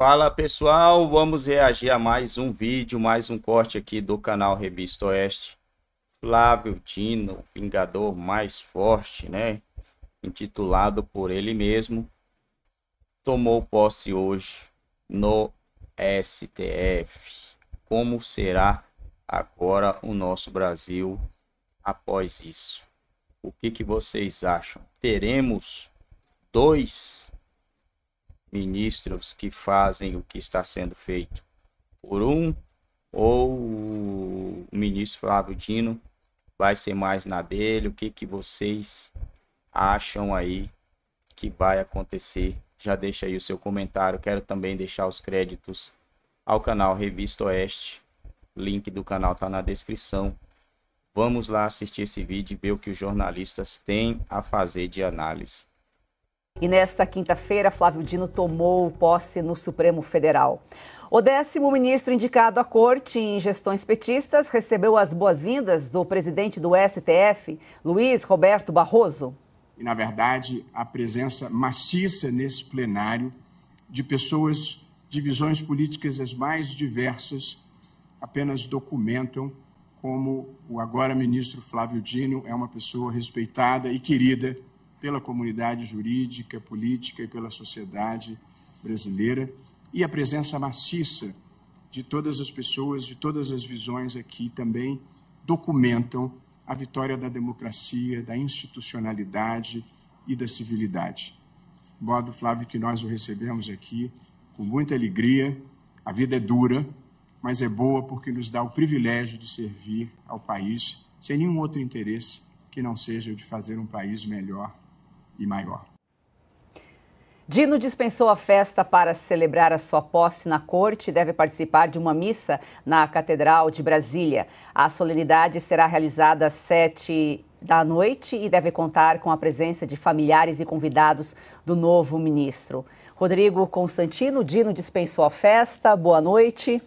Fala pessoal, vamos reagir a mais um vídeo, mais um corte aqui do canal Revista Oeste. Flávio Dino, Vingador mais forte, né? Intitulado por ele mesmo, tomou posse hoje no STF. Como será agora o nosso Brasil após isso? O que, que vocês acham? Teremos dois ministros que fazem o que está sendo feito por um, ou o ministro Flávio Dino vai ser mais na dele? O que, que vocês acham aí que vai acontecer? Já deixa aí o seu comentário. Quero também deixar os créditos ao canal Revista Oeste. Link do canal está na descrição. Vamos lá assistir esse vídeo e ver o que os jornalistas têm a fazer de análise. E nesta quinta-feira, Flávio Dino tomou posse no Supremo Federal. O décimo ministro indicado à corte em gestões petistas recebeu as boas-vindas do presidente do STF, Luiz Roberto Barroso. E, na verdade, a presença maciça nesse plenário de pessoas de visões políticas as mais diversas apenas documentam como o agora ministro Flávio Dino é uma pessoa respeitada e querida pela comunidade jurídica, política e pela sociedade brasileira, e a presença maciça de todas as pessoas, de todas as visões aqui também documentam a vitória da democracia, da institucionalidade e da civilidade. Modo, Flávio, que nós o recebemos aqui com muita alegria. A vida é dura, mas é boa porque nos dá o privilégio de servir ao país sem nenhum outro interesse que não seja o de fazer um país melhor e maior. Dino dispensou a festa para celebrar a sua posse na corte e deve participar de uma missa na Catedral de Brasília. A solenidade será realizada às sete da noite e deve contar com a presença de familiares e convidados do novo ministro. Rodrigo Constantino, Dino dispensou a festa. Boa noite.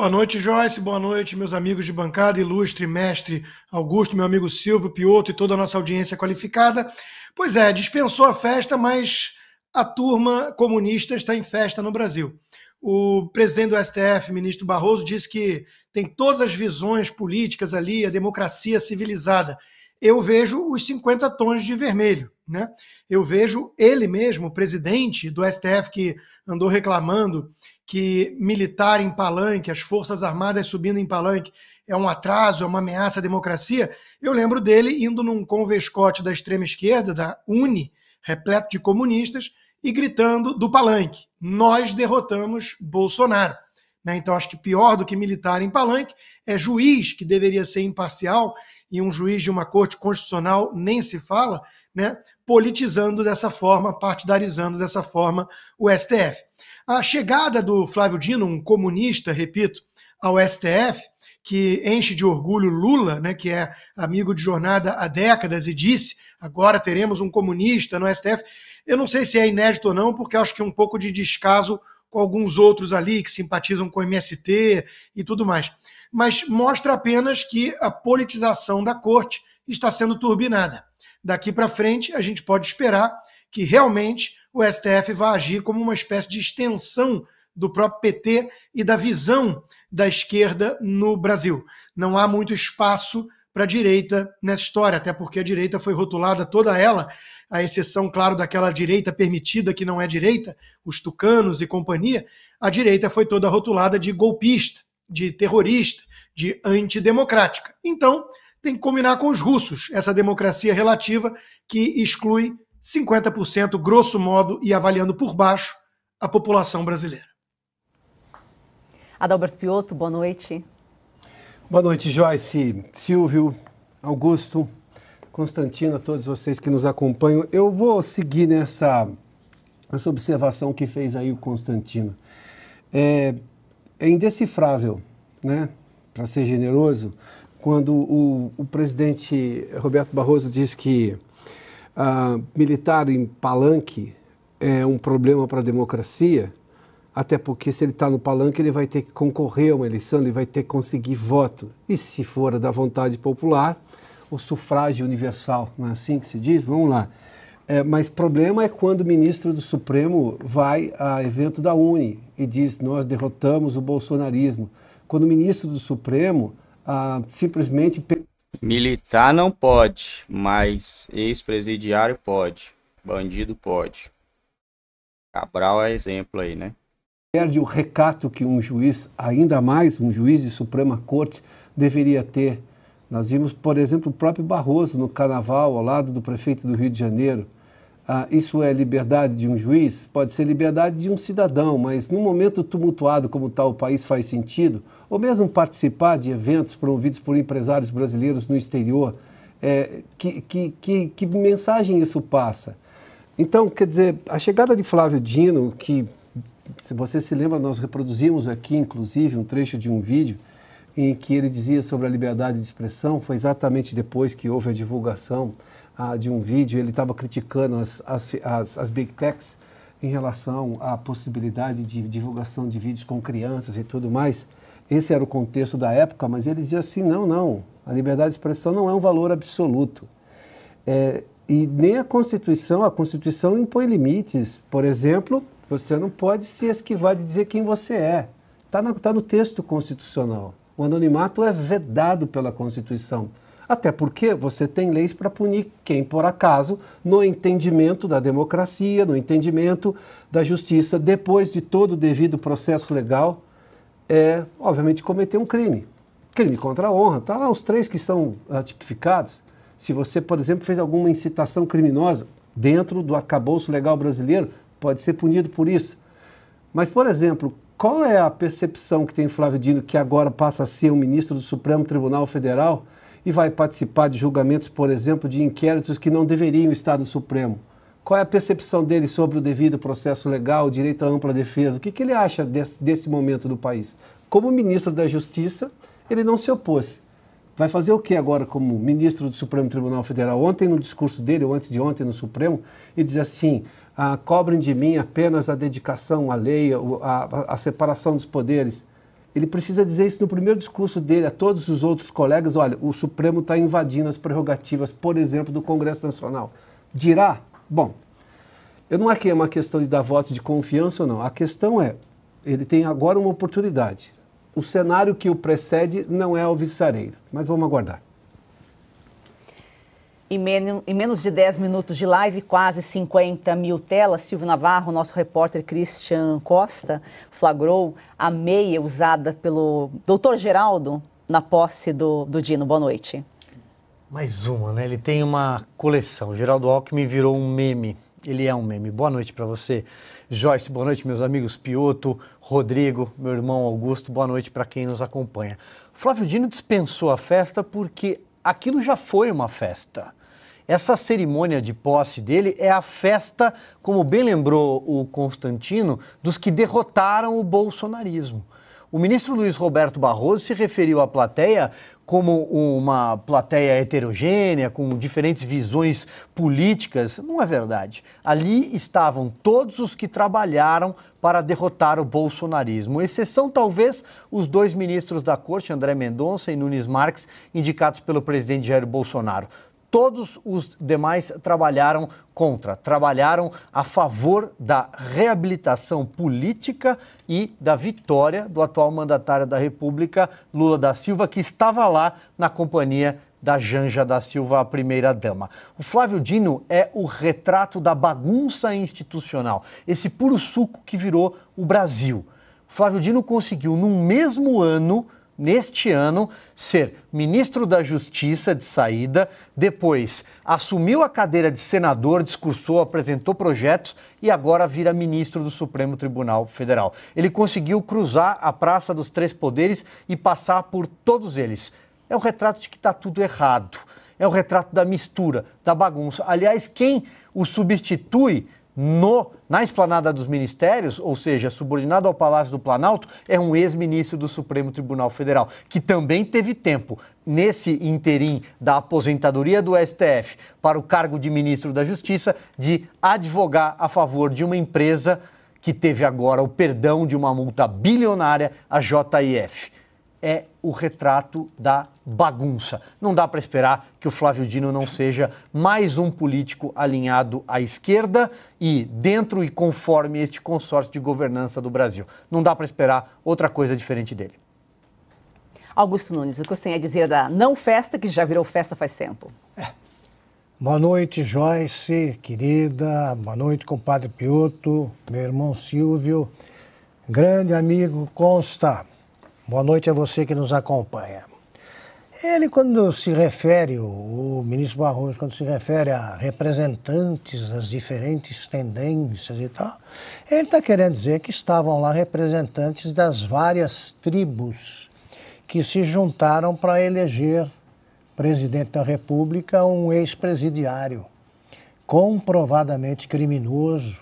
Boa noite, Joyce. Boa noite, meus amigos de bancada, ilustre, mestre Augusto, meu amigo Silvio, Pioto e toda a nossa audiência qualificada. Pois é, dispensou a festa, mas a turma comunista está em festa no Brasil. O presidente do STF, ministro Barroso, disse que tem todas as visões políticas ali, a democracia civilizada. Eu vejo os 50 tons de vermelho. Né? Eu vejo ele mesmo, o presidente do STF, que andou reclamando que militar em palanque, as Forças Armadas subindo em palanque, é um atraso, é uma ameaça à democracia, eu lembro dele indo num convescote da extrema esquerda, da Uni, repleto de comunistas, e gritando do palanque: Nós derrotamos Bolsonaro. Né? Então, acho que pior do que militar em palanque é juiz, que deveria ser imparcial, e um juiz de uma corte constitucional nem se fala, né? politizando dessa forma, partidarizando dessa forma o STF. A chegada do Flávio Dino, um comunista, repito, ao STF, que enche de orgulho Lula, né, que é amigo de jornada há décadas, e disse: agora teremos um comunista no STF. Eu não sei se é inédito ou não, porque acho que é um pouco de descaso com alguns outros ali que simpatizam com o MST e tudo mais. Mas mostra apenas que a politização da corte está sendo turbinada. Daqui para frente, a gente pode esperar que realmente o STF vai agir como uma espécie de extensão do próprio PT e da visão da esquerda no Brasil. Não há muito espaço para a direita nessa história, até porque a direita foi rotulada toda ela, à exceção, claro, daquela direita permitida que não é direita, os tucanos e companhia, a direita foi toda rotulada de golpista, de terrorista, de antidemocrática. Então, tem que combinar com os russos essa democracia relativa que exclui 50%, grosso modo, e avaliando por baixo a população brasileira. Adalberto Piotto, boa noite. Boa noite, Joyce, Silvio, Augusto, Constantino, a todos vocês que nos acompanham. Eu vou seguir nessa, nessa observação que fez aí o Constantino. É, é indecifrável, né? Para ser generoso, quando o, o presidente Roberto Barroso diz que militar em palanque é um problema para a democracia, até porque se ele está no palanque, ele vai ter que concorrer a uma eleição, ele vai ter que conseguir voto. E se for da vontade popular, o sufrágio universal, não é assim que se diz? Vamos lá. É, mas problema é quando o ministro do Supremo vai a evento da Uni e diz nós derrotamos o bolsonarismo. Quando o ministro do Supremo ah, simplesmente Militar não pode, mas ex-presidiário pode. Bandido pode. Cabral é exemplo aí, né? Perde o recato que um juiz, ainda mais um juiz de Suprema Corte, deveria ter. Nós vimos, por exemplo, o próprio Barroso no carnaval, ao lado do prefeito do Rio de Janeiro ah, isso é liberdade de um juiz? Pode ser liberdade de um cidadão, mas num momento tumultuado como está o país faz sentido, ou mesmo participar de eventos promovidos por empresários brasileiros no exterior, é, que, que, que, que mensagem isso passa? Então, quer dizer, a chegada de Flávio Dino, que, se você se lembra, nós reproduzimos aqui, inclusive, um trecho de um vídeo em que ele dizia sobre a liberdade de expressão, foi exatamente depois que houve a divulgação de um vídeo, ele estava criticando as, as, as, as big techs em relação à possibilidade de divulgação de vídeos com crianças e tudo mais. Esse era o contexto da época, mas ele dizia assim: não, não, a liberdade de expressão não é um valor absoluto. É, e nem a Constituição, a Constituição impõe limites. Por exemplo, você não pode se esquivar de dizer quem você é. Está tá no texto constitucional. O anonimato é vedado pela Constituição. Até porque você tem leis para punir quem, por acaso, no entendimento da democracia, no entendimento da justiça, depois de todo o devido processo legal, é, obviamente, cometer um crime. Crime contra a honra. Está lá os três que são tipificados. Se você, por exemplo, fez alguma incitação criminosa dentro do arcabouço legal brasileiro, pode ser punido por isso. Mas, por exemplo, qual é a percepção que tem Flávio Dino, que agora passa a ser o um ministro do Supremo Tribunal Federal, e vai participar de julgamentos, por exemplo, de inquéritos que não deveriam estar no Supremo? Qual é a percepção dele sobre o devido processo legal, o direito à ampla defesa? O que, que ele acha desse, desse momento do país? Como ministro da Justiça, ele não se opôs. Vai fazer o que agora como ministro do Supremo Tribunal Federal? Ontem, no discurso dele, ou antes de ontem, no Supremo, ele diz assim: ah, cobrem de mim apenas a dedicação à lei, a, a, a separação dos poderes ele precisa dizer isso no primeiro discurso dele a todos os outros colegas: olha, o Supremo está invadindo as prerrogativas, por exemplo, do Congresso Nacional. Dirá? Bom, eu não acho que é uma questão de dar voto de confiança ou não. A questão é: ele tem agora uma oportunidade. O cenário que o precede não é alvissareiro, mas vamos aguardar. Em, men menos de 10 minutos de live, quase 50 mil telas, Silvio Navarro, nosso repórter Christian Costa, flagrou a meia usada pelo doutor Geraldo na posse do, do Dino. Boa noite. Mais uma, né? Ele tem uma coleção. Geraldo Alckmin virou um meme. Ele é um meme. Boa noite para você, Joyce. Boa noite, meus amigos Pioto, Rodrigo, meu irmão Augusto. Boa noite para quem nos acompanha. Flávio Dino dispensou a festa porque aquilo já foi uma festa. Essa cerimônia de posse dele é a festa, como bem lembrou o Constantino, dos que derrotaram o bolsonarismo. O ministro Luiz Roberto Barroso se referiu à plateia como uma plateia heterogênea, com diferentes visões políticas. Não é verdade. Ali estavam todos os que trabalharam para derrotar o bolsonarismo, exceção talvez os dois ministros da corte, André Mendonça e Nunes Marques, indicados pelo presidente Jair Bolsonaro todos os demais trabalharam contra, trabalharam a favor da reabilitação política e da vitória do atual mandatário da República, Lula da Silva, que estava lá na companhia da Janja da Silva, a primeira-dama. O Flávio Dino é o retrato da bagunça institucional, esse puro suco que virou o Brasil. O Flávio Dino conseguiu, no mesmo ano, neste ano, ser ministro da Justiça de saída, depois assumiu a cadeira de senador, discursou, apresentou projetos e agora vira ministro do Supremo Tribunal Federal. Ele conseguiu cruzar a Praça dos Três Poderes e passar por todos eles. É um retrato de que está tudo errado. É um retrato da mistura, da bagunça. Aliás, quem o substitui no, na esplanada dos ministérios, ou seja, subordinado ao Palácio do Planalto, é um ex-ministro do Supremo Tribunal Federal, que também teve tempo, nesse interim da aposentadoria do STF para o cargo de ministro da Justiça, de advogar a favor de uma empresa que teve agora o perdão de uma multa bilionária, a JIF é o retrato da bagunça. Não dá para esperar que o Flávio Dino não seja mais um político alinhado à esquerda e dentro e conforme este consórcio de governança do Brasil. Não dá para esperar outra coisa diferente dele. Augusto Nunes, o que você tem a dizer da não festa, que já virou festa faz tempo? É. Boa noite, Joyce, querida. Boa noite, compadre Pioto, meu irmão Silvio, grande amigo Consta. Boa noite a você que nos acompanha. Ele, quando se refere, o ministro Barroso, quando se refere a representantes das diferentes tendências e tal, ele está querendo dizer que estavam lá representantes das várias tribos que se juntaram para eleger presidente da República um ex-presidiário comprovadamente criminoso.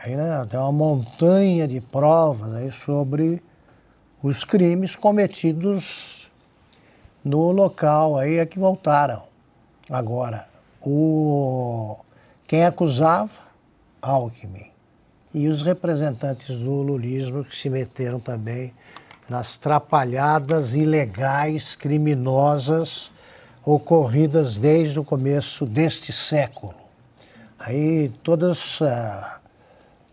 Aí, né, tem uma montanha de provas aí sobre os crimes cometidos no local aí é que voltaram. Agora, o, quem acusava? Alckmin. E os representantes do lulismo que se meteram também nas trapalhadas ilegais, criminosas, ocorridas desde o começo deste século. Aí todas. Uh,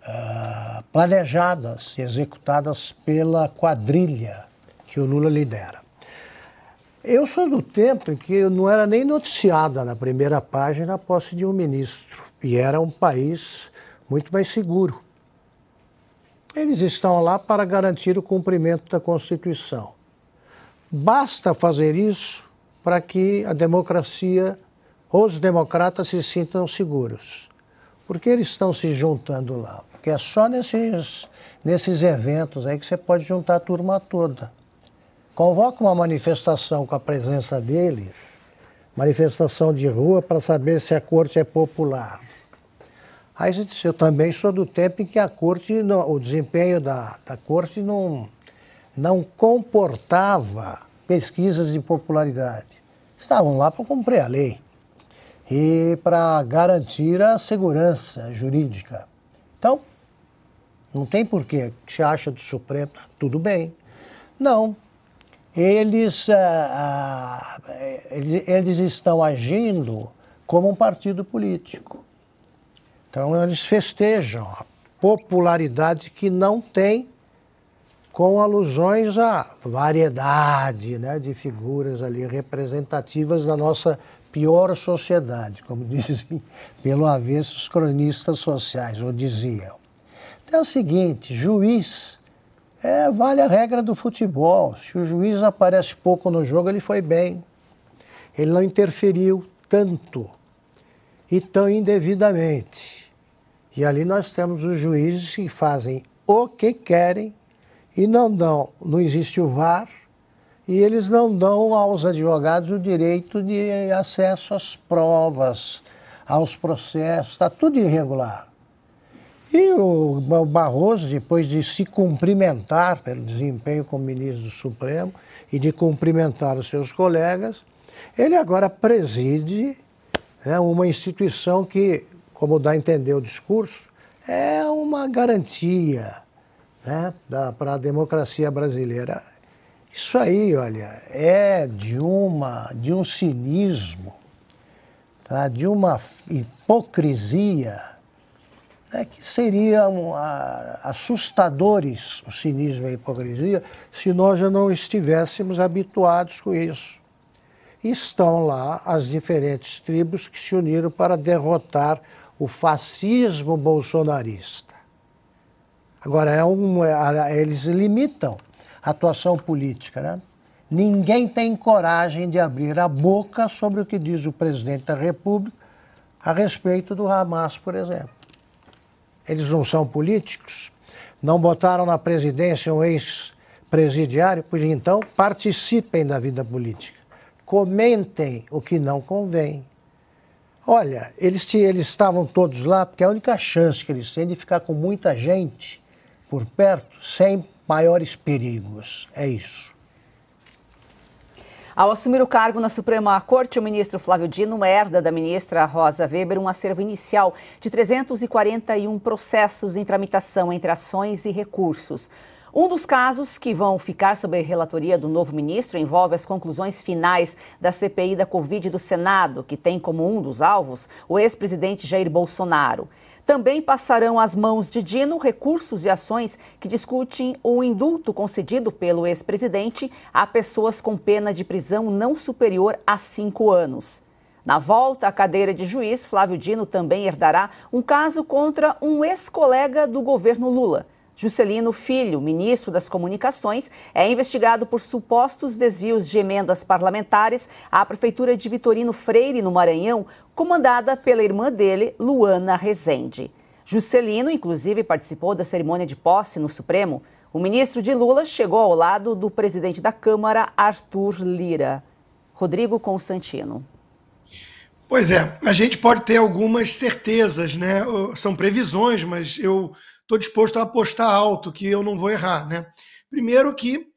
ah, planejadas e executadas pela quadrilha que o Lula lidera. Eu sou do tempo em que não era nem noticiada na primeira página a posse de um ministro, e era um país muito mais seguro. Eles estão lá para garantir o cumprimento da Constituição. Basta fazer isso para que a democracia, os democratas se sintam seguros, porque eles estão se juntando lá. Porque é só nesses, nesses eventos aí que você pode juntar a turma toda. Convoca uma manifestação com a presença deles, manifestação de rua, para saber se a corte é popular. Aí você disse, eu também sou do tempo em que a corte, o desempenho da, da corte não, não comportava pesquisas de popularidade. Estavam lá para cumprir a lei e para garantir a segurança jurídica. Então, não tem porquê. se acha do Supremo? Tá tudo bem. Não. Eles, ah, ah, eles, eles estão agindo como um partido político. Então, eles festejam a popularidade que não tem com alusões à variedade né, de figuras ali representativas da nossa pior sociedade, como dizem pelo avesso os cronistas sociais, ou diziam. Então é o seguinte, juiz é, vale a regra do futebol. Se o juiz aparece pouco no jogo, ele foi bem. Ele não interferiu tanto e tão indevidamente. E ali nós temos os juízes que fazem o que querem e não dão, não existe o VAR, e eles não dão aos advogados o direito de acesso às provas, aos processos, está tudo irregular. E o Barroso, depois de se cumprimentar pelo desempenho como ministro do Supremo e de cumprimentar os seus colegas, ele agora preside né, uma instituição que, como dá a entender o discurso, é uma garantia né, para a democracia brasileira. Isso aí, olha, é de, uma, de um cinismo, tá, de uma hipocrisia é que seriam assustadores o cinismo e a hipocrisia se nós já não estivéssemos habituados com isso. estão lá as diferentes tribos que se uniram para derrotar o fascismo bolsonarista. Agora, é um, é, eles limitam a atuação política. Né? Ninguém tem coragem de abrir a boca sobre o que diz o presidente da República a respeito do Hamas, por exemplo. Eles não são políticos? Não botaram na presidência um ex-presidiário? Pois então, participem da vida política. Comentem o que não convém. Olha, eles, eles estavam todos lá porque a única chance que eles têm é de ficar com muita gente por perto, sem maiores perigos. É isso. Ao assumir o cargo na Suprema Corte, o ministro Flávio Dino herda da ministra Rosa Weber um acervo inicial de 341 processos em tramitação entre ações e recursos. Um dos casos que vão ficar sob a relatoria do novo ministro envolve as conclusões finais da CPI da Covid do Senado, que tem como um dos alvos o ex-presidente Jair Bolsonaro. Também passarão às mãos de Dino recursos e ações que discutem o indulto concedido pelo ex-presidente a pessoas com pena de prisão não superior a cinco anos. Na volta à cadeira de juiz, Flávio Dino também herdará um caso contra um ex-colega do governo Lula. Juscelino Filho, ministro das Comunicações, é investigado por supostos desvios de emendas parlamentares à Prefeitura de Vitorino Freire, no Maranhão, comandada pela irmã dele, Luana Rezende. Juscelino, inclusive, participou da cerimônia de posse no Supremo. O ministro de Lula chegou ao lado do presidente da Câmara, Arthur Lira. Rodrigo Constantino. Pois é, a gente pode ter algumas certezas, né? São previsões, mas eu estou disposto a apostar alto, que eu não vou errar, né? Primeiro que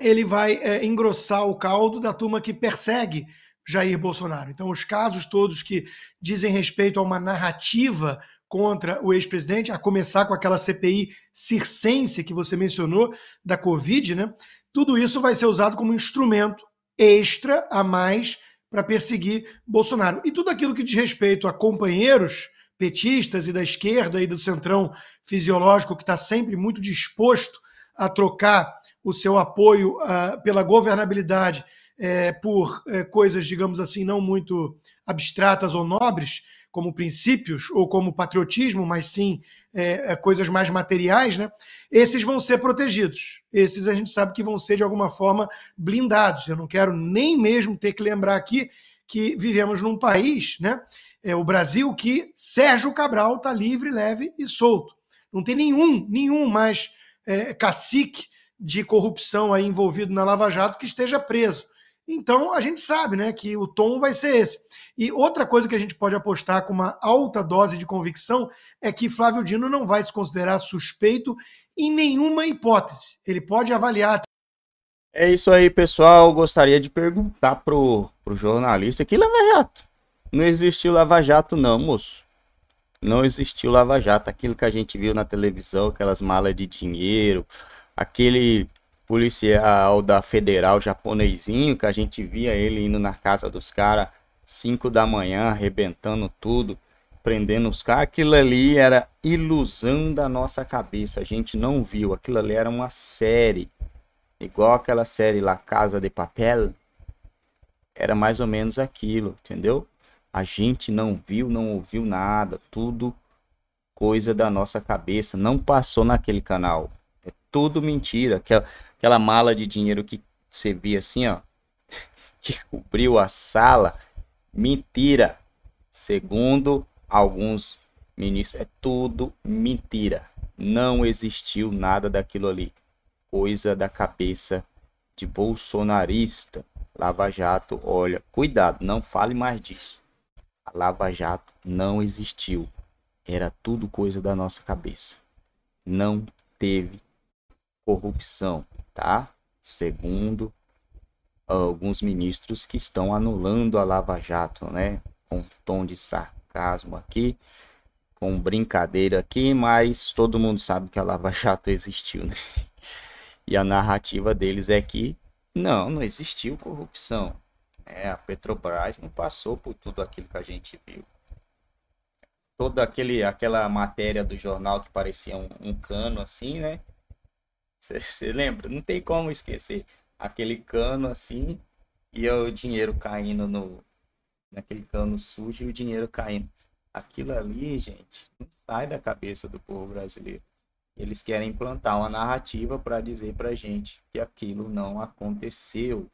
ele vai é, engrossar o caldo da turma que persegue Jair Bolsonaro. Então, os casos todos que dizem respeito a uma narrativa contra o ex-presidente, a começar com aquela CPI circense que você mencionou, da Covid, né? Tudo isso vai ser usado como instrumento extra a mais para perseguir Bolsonaro. E tudo aquilo que diz respeito a companheiros petistas e da esquerda e do centrão fisiológico que está sempre muito disposto a trocar o seu apoio ah, pela governabilidade é, por é, coisas, digamos assim, não muito abstratas ou nobres, como princípios ou como patriotismo, mas sim é, coisas mais materiais, né? esses vão ser protegidos. Esses a gente sabe que vão ser, de alguma forma, blindados. Eu não quero nem mesmo ter que lembrar aqui que vivemos num país né, é, o Brasil que Sérgio Cabral está livre, leve e solto. Não tem nenhum, nenhum mais é, cacique de corrupção aí envolvido na Lava Jato que esteja preso. Então a gente sabe né, que o tom vai ser esse. E outra coisa que a gente pode apostar com uma alta dose de convicção é que Flávio Dino não vai se considerar suspeito em nenhuma hipótese. Ele pode avaliar. É isso aí, pessoal. gostaria de perguntar pro, o jornalista que Lava Jato. Não existiu Lava Jato, não, moço. Não existiu Lava Jato. Aquilo que a gente viu na televisão, aquelas malas de dinheiro, aquele policial da federal japonesinho que a gente via ele indo na casa dos caras 5 da manhã, arrebentando tudo, prendendo os caras. Aquilo ali era ilusão da nossa cabeça. A gente não viu. Aquilo ali era uma série. Igual aquela série lá, Casa de Papel. Era mais ou menos aquilo, entendeu? A gente não viu, não ouviu nada, tudo coisa da nossa cabeça, não passou naquele canal. É tudo mentira. Aquela, aquela mala de dinheiro que você via assim, ó, que cobriu a sala, mentira. Segundo alguns ministros, é tudo mentira. Não existiu nada daquilo ali. Coisa da cabeça de bolsonarista. Lava Jato, olha, cuidado, não fale mais disso. A Lava Jato não existiu. Era tudo coisa da nossa cabeça. Não teve corrupção, tá? Segundo ah, alguns ministros que estão anulando a Lava Jato, né? Com um tom de sarcasmo aqui, com brincadeira aqui, mas todo mundo sabe que a Lava Jato existiu, né? E a narrativa deles é que não, não existiu corrupção. É, a Petrobras não passou por tudo aquilo que a gente viu. Toda aquele, aquela matéria do jornal que parecia um, um cano assim, né? Você lembra? Não tem como esquecer. Aquele cano assim e o dinheiro caindo no, naquele cano sujo e o dinheiro caindo. Aquilo ali, gente, não sai da cabeça do povo brasileiro. Eles querem implantar uma narrativa para dizer para gente que aquilo não aconteceu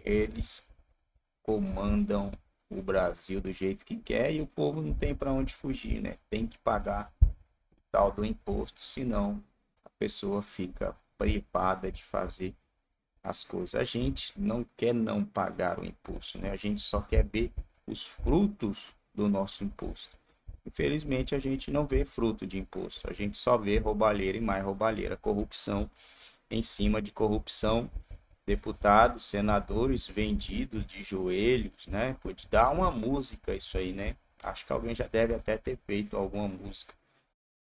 eles comandam o Brasil do jeito que quer e o povo não tem para onde fugir, né? Tem que pagar o tal do imposto, senão a pessoa fica privada de fazer as coisas. A gente não quer não pagar o imposto, né? A gente só quer ver os frutos do nosso imposto. Infelizmente, a gente não vê fruto de imposto. A gente só vê roubalheira e mais roubalheira, corrupção em cima de corrupção deputados, senadores vendidos de joelhos, né? Pode dar uma música isso aí, né? Acho que alguém já deve até ter feito alguma música.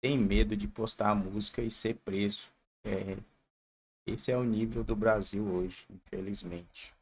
Tem medo de postar a música e ser preso. É, esse é o nível do Brasil hoje, infelizmente.